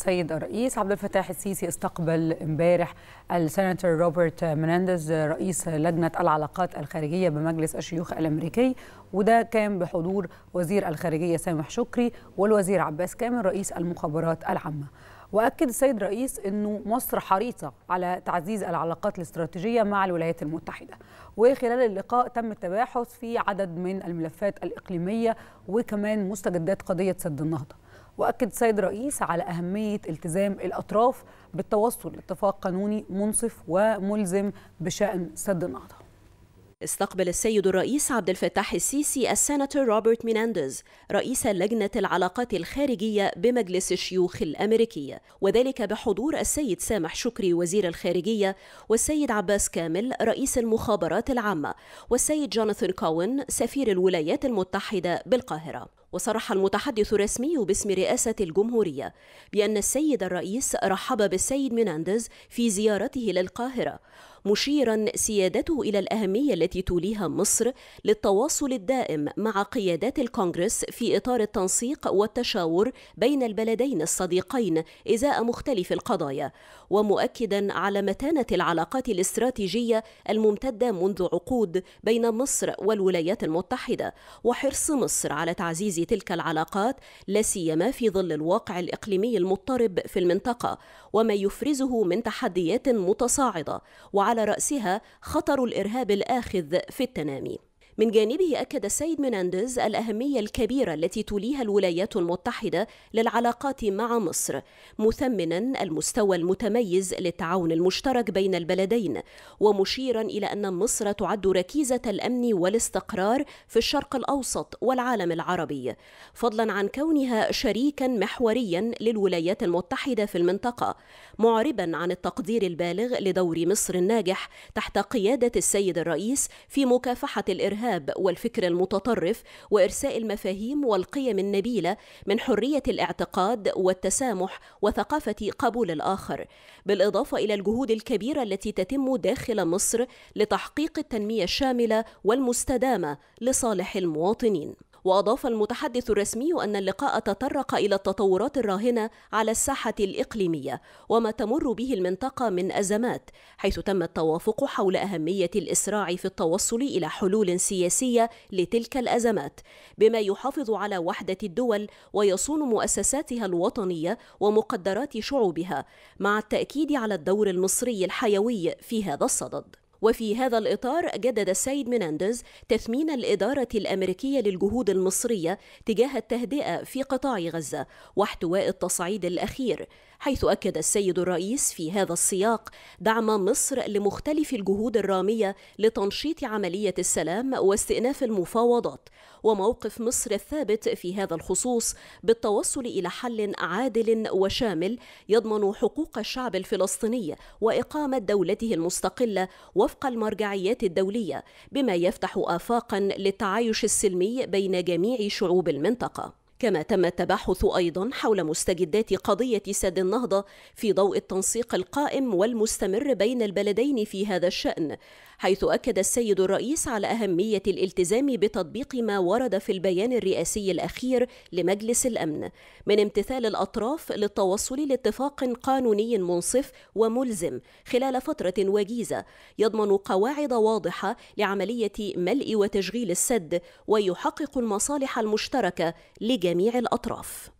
سيد الرئيس عبد الفتاح السيسي استقبل امبارح السناتور روبرت منانديز رئيس لجنه العلاقات الخارجيه بمجلس الشيوخ الامريكي وده كان بحضور وزير الخارجيه سامح شكري والوزير عباس كامل رئيس المخابرات العامه. واكد السيد الرئيس انه مصر حريصه على تعزيز العلاقات الاستراتيجيه مع الولايات المتحده وخلال اللقاء تم التباحث في عدد من الملفات الاقليميه وكمان مستجدات قضيه سد النهضه. واكد سيد الرئيس على اهميه التزام الاطراف بالتوصل لاتفاق قانوني منصف وملزم بشان سد النهضه استقبل السيد الرئيس عبد الفتاح السيسي السناتور روبرت مينانديز رئيس لجنة العلاقات الخارجية بمجلس الشيوخ الأمريكي وذلك بحضور السيد سامح شكري وزير الخارجية والسيد عباس كامل رئيس المخابرات العامة والسيد جوناثان كوين سفير الولايات المتحدة بالقاهرة وصرح المتحدث الرسمي باسم رئاسة الجمهورية بأن السيد الرئيس رحب بالسيد ميناندز في زيارته للقاهرة مشيرا سيادته إلى الأهمية التي توليها مصر للتواصل الدائم مع قيادات الكونغرس في إطار التنسيق والتشاور بين البلدين الصديقين إزاء مختلف القضايا ومؤكدا على متانة العلاقات الاستراتيجية الممتدة منذ عقود بين مصر والولايات المتحدة وحرص مصر على تعزيز تعزيز تلك العلاقات لا سيما في ظل الواقع الاقليمي المضطرب في المنطقه وما يفرزه من تحديات متصاعده وعلى راسها خطر الارهاب الاخذ في التنامي من جانبه أكد السيد منانديز الأهمية الكبيرة التي توليها الولايات المتحدة للعلاقات مع مصر مثمنا المستوى المتميز للتعاون المشترك بين البلدين ومشيرا إلى أن مصر تعد ركيزة الأمن والاستقرار في الشرق الأوسط والعالم العربي فضلا عن كونها شريكا محوريا للولايات المتحدة في المنطقة معربا عن التقدير البالغ لدور مصر الناجح تحت قيادة السيد الرئيس في مكافحة الإرهاب الارهاب والفكر المتطرف وارساء المفاهيم والقيم النبيله من حريه الاعتقاد والتسامح وثقافه قبول الاخر بالاضافه الى الجهود الكبيره التي تتم داخل مصر لتحقيق التنميه الشامله والمستدامه لصالح المواطنين وأضاف المتحدث الرسمي أن اللقاء تطرق إلى التطورات الراهنة على الساحة الإقليمية وما تمر به المنطقة من أزمات حيث تم التوافق حول أهمية الإسراع في التوصل إلى حلول سياسية لتلك الأزمات بما يحافظ على وحدة الدول ويصون مؤسساتها الوطنية ومقدرات شعوبها مع التأكيد على الدور المصري الحيوي في هذا الصدد وفي هذا الإطار جدد السيد مينانديز تثمين الإدارة الأمريكية للجهود المصرية تجاه التهدئة في قطاع غزة واحتواء التصعيد الأخير حيث أكد السيد الرئيس في هذا السياق دعم مصر لمختلف الجهود الرامية لتنشيط عملية السلام واستئناف المفاوضات وموقف مصر الثابت في هذا الخصوص بالتوصل إلى حل عادل وشامل يضمن حقوق الشعب الفلسطيني وإقامة دولته المستقلة وفق المرجعيات الدولية بما يفتح آفاقا للتعايش السلمي بين جميع شعوب المنطقة كما تم التباحث أيضا حول مستجدات قضية سد النهضة في ضوء التنسيق القائم والمستمر بين البلدين في هذا الشأن حيث أكد السيد الرئيس على أهمية الالتزام بتطبيق ما ورد في البيان الرئاسي الأخير لمجلس الأمن من امتثال الأطراف للتوصل لاتفاق قانوني منصف وملزم خلال فترة وجيزة يضمن قواعد واضحة لعملية ملء وتشغيل السد ويحقق المصالح المشتركة لجميع الأطراف